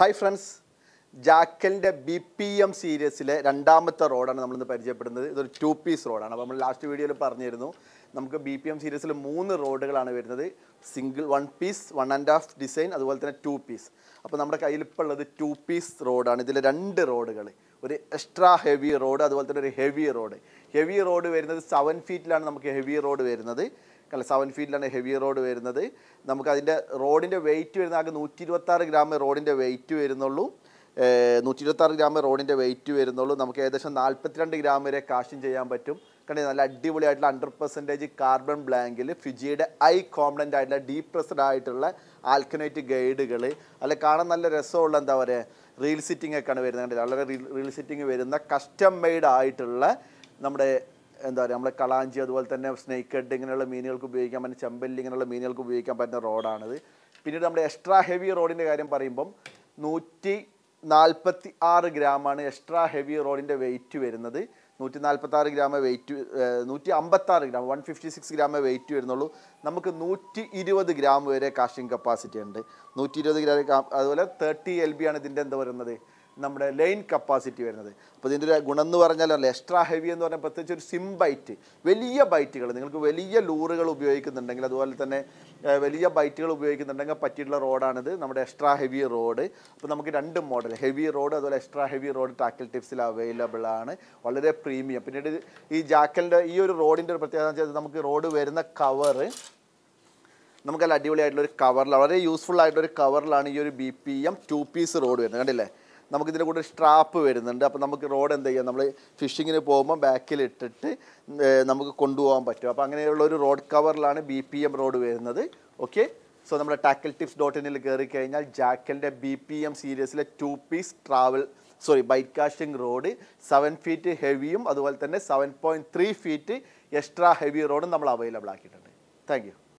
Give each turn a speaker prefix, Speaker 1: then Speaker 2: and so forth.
Speaker 1: hi friends ജാക്കലിൻ്റെ B P M സീരീസിലെ രണ്ടാമത്തെ റോഡാണ് നമ്മളിന്ന് പരിചയപ്പെടുന്നത് ഇതൊരു ടു പീസ് റോഡാണ് അപ്പോൾ നമ്മൾ ലാസ്റ്റ് വീഡിയോയിൽ പറഞ്ഞിരുന്നു നമുക്ക് ബി പി എം സീരീസിൽ മൂന്ന് റോഡുകളാണ് വരുന്നത് single one piece one and half design അതുപോലെ തന്നെ ടു പീസ് അപ്പോൾ നമ്മുടെ കയ്യിലിപ്പോൾ ഉള്ളത് ടു പീസ് റോഡാണ് ഇതിൽ രണ്ട് റോഡുകൾ ഒരു എക്സ്ട്രാ ഹെവി റോഡ് അതുപോലെ തന്നെ ഒരു ഹെവി റോഡ് ഹെവി റോഡ് വരുന്നത് സെവൻ ഫീറ്റിലാണ് നമുക്ക് ഹെവി റോഡ് വരുന്നത് സെവൻ ഫീറ്റിലാണ് ഹെവി റോഡ് വരുന്നത് നമുക്ക് അതിൻ്റെ റോഡിൻ്റെ വെയിറ്റ് വരുന്ന ആകെ നൂറ്റി ഇരുപത്താറ് ഗ്രാം റോഡിൻ്റെ വെയിറ്റ് വരുന്നുള്ളൂ നൂറ്റി ഇരുപത്താറ് ഗ്രാം റോഡിൻ്റെ വെയിറ്റ് വരുന്നുള്ളൂ നമുക്ക് ഏകദേശം നാൽപ്പത്തിരണ്ട് ഗ്രാം വരെ കാശും ചെയ്യാൻ പറ്റും കണ്ടി നല്ല അടിപൊളിയായിട്ടുള്ള ഹൺഡ്രഡ് പെർസെൻറ്റേജ് കാർബൺ ബ്ലാങ്കിൽ ഫിജിയുടെ ഐ കോമ്പണൻ്റ് ആയിട്ടുള്ള ഡീപ്രസ്ഡ് ആയിട്ടുള്ള ആൽക്കനൈറ്റ് ഗൈഡുകൾ അല്ലെ കാണാൻ നല്ല രസമുള്ള എന്താ പറയുക റീൽ സിറ്റിംഗ് ഒക്കെയാണ് വരുന്നത് കണ്ടില്ല വളരെ റീൽ സിറ്റിംഗ് വരുന്ന കസ്റ്റം മെയ്ഡ് ആയിട്ടുള്ള നമ്മുടെ എന്താ പറയുക നമ്മളെ കളാഞ്ചി അതുപോലെ തന്നെ സ്നേക്ക് ഹെഡ് ഇങ്ങനെയുള്ള മീനുകൾക്ക് ഉപയോഗിക്കാൻ പറ്റുന്ന ചെമ്പല്ലി ഇങ്ങനെയുള്ള മീനുകൾക്ക് ഉപയോഗിക്കാൻ പറ്റുന്ന റോഡാണിത് പിന്നീട് നമ്മുടെ എക്സ്ട്രാ ഹെവി റോഡിൻ്റെ കാര്യം പറയുമ്പം നൂറ്റി നാൽപ്പത്തി ആറ് ഗ്രാമാണ് എക്സ്ട്രാ ഹെവി റോഡിൻ്റെ വെയിറ്റ് വരുന്നത് നൂറ്റി ആറ് ഗ്രാം വെയിറ്റ് നൂറ്റി ആറ് gram one fifty six gram weight വരുന്നുള്ളൂ നമുക്ക് നൂറ്റി ഇരുപത് ഗ്രാം വരെ കാസ്റ്റിംഗ് കപ്പാസിറ്റി ഉണ്ട് നൂറ്റി ഇരുപത് ഗ്രാം അതുപോലെ തേർട്ടി എൽ ബി ആണ് ഇതിൻ്റെ എന്താ വരുന്നത് നമ്മുടെ ലൈൻ കപ്പാസിറ്റി വരുന്നത് അപ്പോൾ ഇതിൻ്റെ ഒരു ഗുണം എന്ന് പറഞ്ഞാൽ എക്സ്ട്രാ ഹെവി എന്ന് പറഞ്ഞാൽ പ്രത്യേകിച്ച് ഒരു സിം ബൈറ്റ് വലിയ ബൈറ്റുകൾ നിങ്ങൾക്ക് വലിയ ലൂറുകൾ ഉപയോഗിക്കുന്നുണ്ടെങ്കിൽ അതുപോലെ തന്നെ വലിയ ബൈറ്റുകൾ ഉപയോഗിക്കുന്നുണ്ടെങ്കിൽ പറ്റിയിട്ടുള്ള റോഡാണിത് നമ്മുടെ എക്സ്ട്രാ ഹെവി റോഡ് അപ്പോൾ നമുക്ക് രണ്ട് മോഡൽ ഹെവി റോഡ് അതുപോലെ എക്സ്ട്രാ ഹെവി റോഡ് ടാക്കിൽ ടിപ്സിൽ അവൈലബിൾ ആണ് വളരെ പ്രീമിയം പിന്നീട് ഈ ജാക്കലിൻ്റെ ഈ ഒരു റോഡിൻ്റെ ഒരു പ്രത്യേകത വെച്ചാൽ നമുക്ക് റോഡ് വരുന്ന കവറ് നമുക്കല്ല അടിപൊളിയായിട്ടുള്ള ഒരു കവറിലാണ് വളരെ യൂസ്ഫുൾ ആയിട്ടുള്ള ഒരു കവറിലാണ് ഈ ഒരു B P M two piece rod വരുന്നത് കണ്ടില്ലേ നമുക്ക് ഇതിൻ്റെ കൂടെ സ്ട്രാപ്പ് വരുന്നുണ്ട് അപ്പോൾ നമുക്ക് റോഡ് എന്ത് ചെയ്യാം നമ്മൾ ഫിഷിങ്ങിന് പോകുമ്പോൾ ബാക്കിൽ ഇട്ടിട്ട് നമുക്ക് കൊണ്ടുപോകാൻ പറ്റും അപ്പോൾ അങ്ങനെയുള്ള ഒരു റോഡ് കവറിലാണ് ബി പി എം റോഡ് വരുന്നത് ഓക്കെ സോ നമ്മുടെ ടാക്കൽ ടിപ്സ് ഡോട്ട് ഇനിൽ കയറി കഴിഞ്ഞാൽ ജാക്കലിൻ്റെ ബി പി എം സീരീസിലെ two piece travel sorry bait casting rod seven feet ഹെവിയും അതുപോലെ തന്നെ seven point three feet extra heavy റോഡും നമ്മൾ അവൈലബിൾ ആക്കിയിട്ടുണ്ട് താങ്ക്